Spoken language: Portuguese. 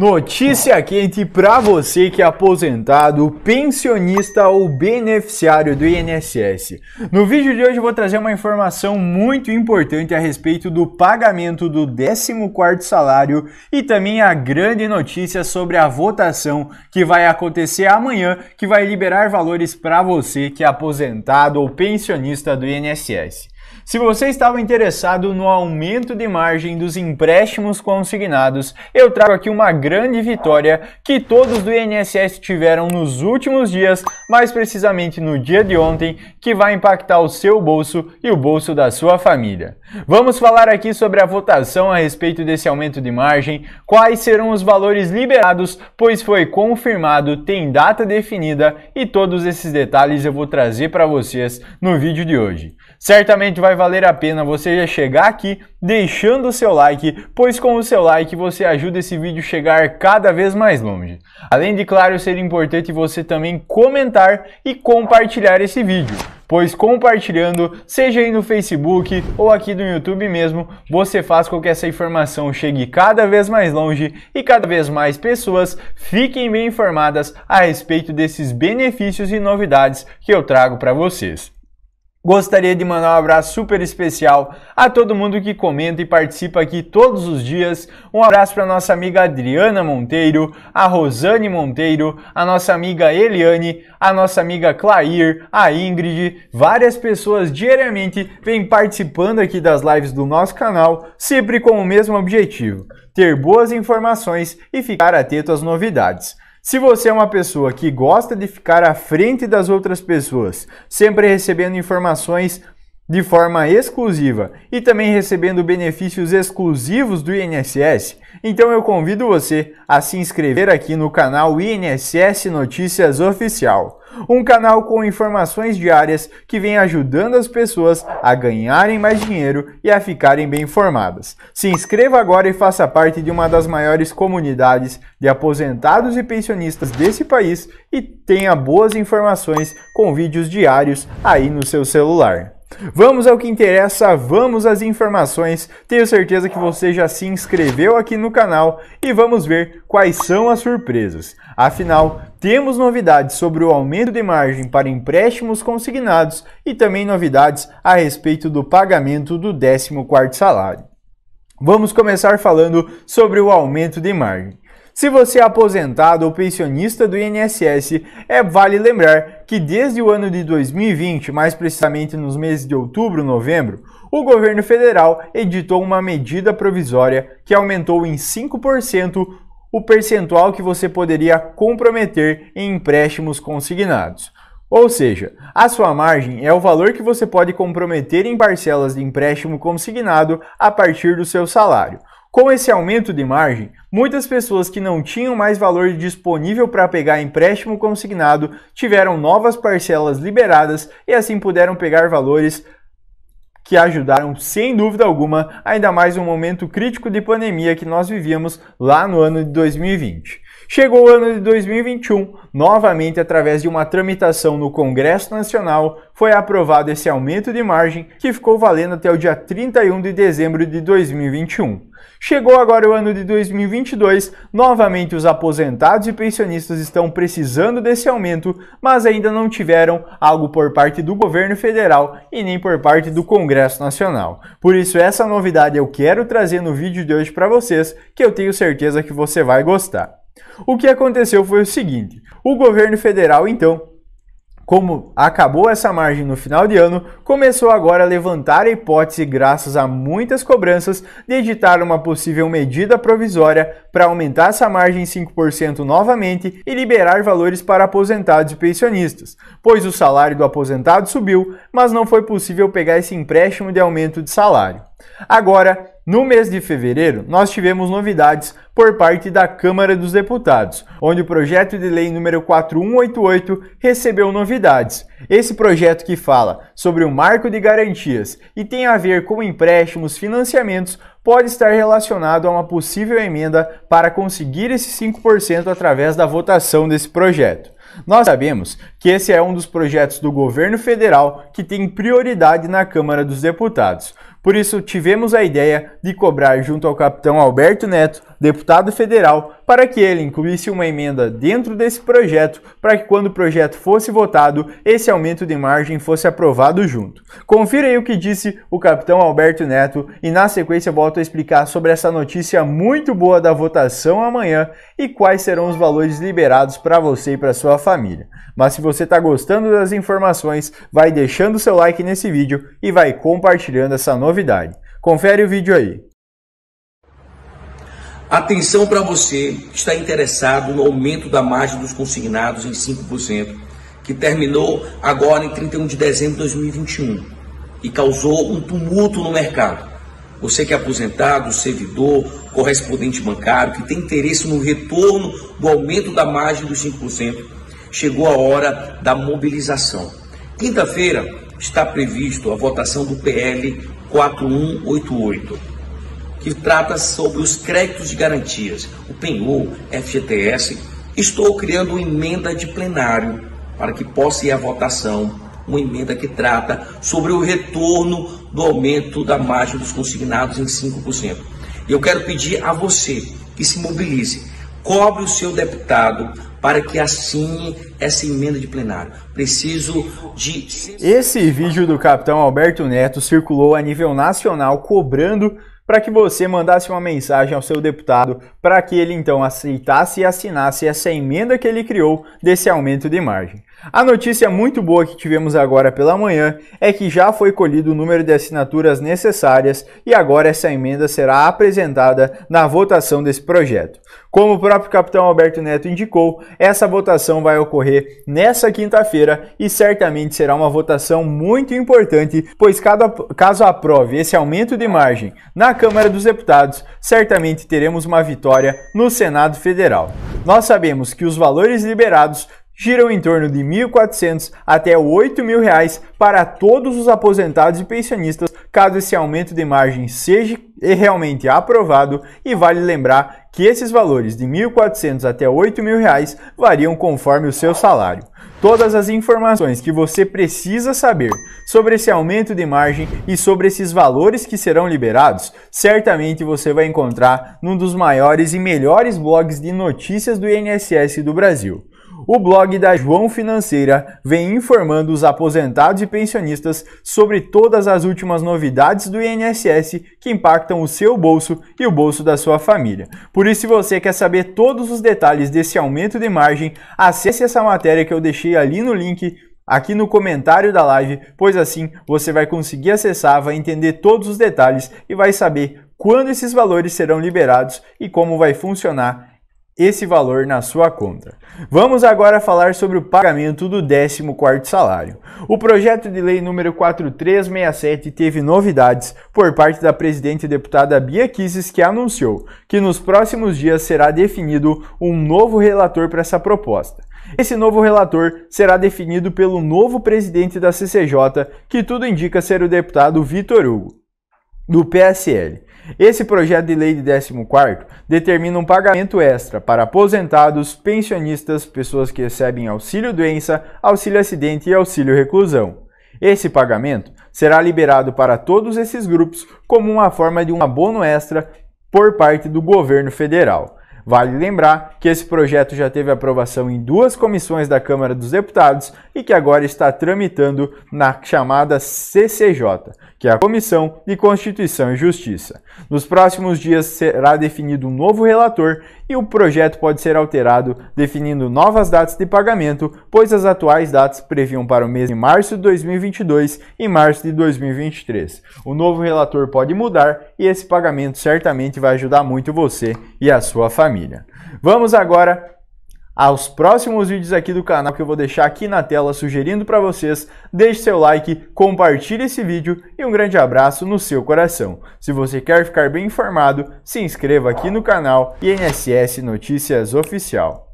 Notícia quente para você que é aposentado, pensionista ou beneficiário do INSS. No vídeo de hoje eu vou trazer uma informação muito importante a respeito do pagamento do 14º salário e também a grande notícia sobre a votação que vai acontecer amanhã, que vai liberar valores para você que é aposentado ou pensionista do INSS. Se você estava interessado no aumento de margem dos empréstimos consignados, eu trago aqui uma grande vitória que todos do INSS tiveram nos últimos dias, mais precisamente no dia de ontem, que vai impactar o seu bolso e o bolso da sua família. Vamos falar aqui sobre a votação a respeito desse aumento de margem, quais serão os valores liberados, pois foi confirmado, tem data definida e todos esses detalhes eu vou trazer para vocês no vídeo de hoje. Certamente vai valer a pena você já chegar aqui deixando o seu like, pois com o seu like você ajuda esse vídeo a chegar cada vez mais longe. Além de, claro, ser importante você também comentar e compartilhar esse vídeo, pois compartilhando, seja aí no Facebook ou aqui no YouTube mesmo, você faz com que essa informação chegue cada vez mais longe e cada vez mais pessoas fiquem bem informadas a respeito desses benefícios e novidades que eu trago para vocês. Gostaria de mandar um abraço super especial a todo mundo que comenta e participa aqui todos os dias. Um abraço para nossa amiga Adriana Monteiro, a Rosane Monteiro, a nossa amiga Eliane, a nossa amiga Clair, a Ingrid. Várias pessoas diariamente vêm participando aqui das lives do nosso canal, sempre com o mesmo objetivo: ter boas informações e ficar atento às novidades. Se você é uma pessoa que gosta de ficar à frente das outras pessoas, sempre recebendo informações de forma exclusiva e também recebendo benefícios exclusivos do INSS, então eu convido você a se inscrever aqui no canal INSS Notícias Oficial. Um canal com informações diárias que vem ajudando as pessoas a ganharem mais dinheiro e a ficarem bem informadas. Se inscreva agora e faça parte de uma das maiores comunidades de aposentados e pensionistas desse país e tenha boas informações com vídeos diários aí no seu celular. Vamos ao que interessa, vamos às informações. Tenho certeza que você já se inscreveu aqui no canal e vamos ver quais são as surpresas. Afinal, temos novidades sobre o aumento de margem para empréstimos consignados e também novidades a respeito do pagamento do 14º salário. Vamos começar falando sobre o aumento de margem. Se você é aposentado ou pensionista do INSS, é vale lembrar que desde o ano de 2020, mais precisamente nos meses de outubro e novembro, o governo federal editou uma medida provisória que aumentou em 5% o percentual que você poderia comprometer em empréstimos consignados. Ou seja, a sua margem é o valor que você pode comprometer em parcelas de empréstimo consignado a partir do seu salário. Com esse aumento de margem, muitas pessoas que não tinham mais valor disponível para pegar empréstimo consignado tiveram novas parcelas liberadas e assim puderam pegar valores que ajudaram sem dúvida alguma, ainda mais no momento crítico de pandemia que nós vivíamos lá no ano de 2020. Chegou o ano de 2021, novamente através de uma tramitação no Congresso Nacional, foi aprovado esse aumento de margem que ficou valendo até o dia 31 de dezembro de 2021. Chegou agora o ano de 2022, novamente os aposentados e pensionistas estão precisando desse aumento, mas ainda não tiveram algo por parte do governo federal e nem por parte do Congresso Nacional. Por isso, essa novidade eu quero trazer no vídeo de hoje para vocês, que eu tenho certeza que você vai gostar. O que aconteceu foi o seguinte: o governo federal então como acabou essa margem no final de ano, começou agora a levantar a hipótese, graças a muitas cobranças, de editar uma possível medida provisória para aumentar essa margem em 5% novamente e liberar valores para aposentados e pensionistas, pois o salário do aposentado subiu, mas não foi possível pegar esse empréstimo de aumento de salário. Agora, no mês de fevereiro, nós tivemos novidades por parte da Câmara dos Deputados, onde o projeto de lei número 4188 recebeu novidades. Esse projeto que fala sobre o marco de garantias e tem a ver com empréstimos, financiamentos, pode estar relacionado a uma possível emenda para conseguir esse 5% através da votação desse projeto. Nós sabemos que esse é um dos projetos do governo federal que tem prioridade na Câmara dos Deputados. Por isso, tivemos a ideia de cobrar junto ao capitão Alberto Neto, deputado federal, para que ele incluísse uma emenda dentro desse projeto, para que quando o projeto fosse votado, esse aumento de margem fosse aprovado junto. Confira aí o que disse o capitão Alberto Neto e na sequência volto a explicar sobre essa notícia muito boa da votação amanhã e quais serão os valores liberados para você e para sua família. Mas se você está gostando das informações, vai deixando seu like nesse vídeo e vai compartilhando essa notícia novidade. Confere o vídeo aí. Atenção para você que está interessado no aumento da margem dos consignados em 5%, que terminou agora em 31 de dezembro de 2021 e causou um tumulto no mercado. Você que é aposentado, servidor, correspondente bancário, que tem interesse no retorno do aumento da margem dos 5%, chegou a hora da mobilização. Quinta-feira está previsto a votação do PL 4188, que trata sobre os créditos de garantias, o penhor, FGTS. Estou criando uma emenda de plenário para que possa ir à votação uma emenda que trata sobre o retorno do aumento da margem dos consignados em 5%. E eu quero pedir a você que se mobilize, cobre o seu deputado para que assine essa emenda de plenário. Preciso de. Esse vídeo do capitão Alberto Neto circulou a nível nacional cobrando para que você mandasse uma mensagem ao seu deputado para que ele então aceitasse e assinasse essa emenda que ele criou desse aumento de margem. A notícia muito boa que tivemos agora pela manhã é que já foi colhido o número de assinaturas necessárias e agora essa emenda será apresentada na votação desse projeto. Como o próprio capitão Alberto Neto indicou, essa votação vai ocorrer nessa quinta-feira e certamente será uma votação muito importante, pois cada, caso aprove esse aumento de margem na Câmara dos Deputados, certamente teremos uma vitória no Senado Federal. Nós sabemos que os valores liberados giram em torno de R$ 1.400 até R$ 8.000 para todos os aposentados e pensionistas, caso esse aumento de margem seja realmente aprovado, e vale lembrar que esses valores de R$ 1.400 até R$ 8.000 variam conforme o seu salário. Todas as informações que você precisa saber sobre esse aumento de margem e sobre esses valores que serão liberados, certamente você vai encontrar num dos maiores e melhores blogs de notícias do INSS do Brasil o blog da João Financeira vem informando os aposentados e pensionistas sobre todas as últimas novidades do INSS que impactam o seu bolso e o bolso da sua família. Por isso, se você quer saber todos os detalhes desse aumento de margem, acesse essa matéria que eu deixei ali no link aqui no comentário da live, pois assim você vai conseguir acessar, vai entender todos os detalhes e vai saber quando esses valores serão liberados e como vai funcionar esse valor na sua conta. Vamos agora falar sobre o pagamento do 14º salário. O projeto de lei número 4367 teve novidades por parte da presidente deputada Bia Kicis, que anunciou que nos próximos dias será definido um novo relator para essa proposta. Esse novo relator será definido pelo novo presidente da CCJ, que tudo indica ser o deputado Vitor Hugo do PSL. Esse projeto de lei de 14 determina um pagamento extra para aposentados, pensionistas, pessoas que recebem auxílio doença, auxílio acidente e auxílio reclusão. Esse pagamento será liberado para todos esses grupos como uma forma de um abono extra por parte do governo federal. Vale lembrar que esse projeto já teve aprovação em duas comissões da Câmara dos Deputados e que agora está tramitando na chamada CCJ, que é a Comissão de Constituição e Justiça. Nos próximos dias será definido um novo relator e o projeto pode ser alterado definindo novas datas de pagamento, pois as atuais datas previam para o mês de março de 2022 e março de 2023. O novo relator pode mudar e esse pagamento certamente vai ajudar muito você e a sua família. Vamos agora aos próximos vídeos aqui do canal que eu vou deixar aqui na tela sugerindo para vocês. Deixe seu like, compartilhe esse vídeo e um grande abraço no seu coração. Se você quer ficar bem informado, se inscreva aqui no canal INSS Notícias Oficial.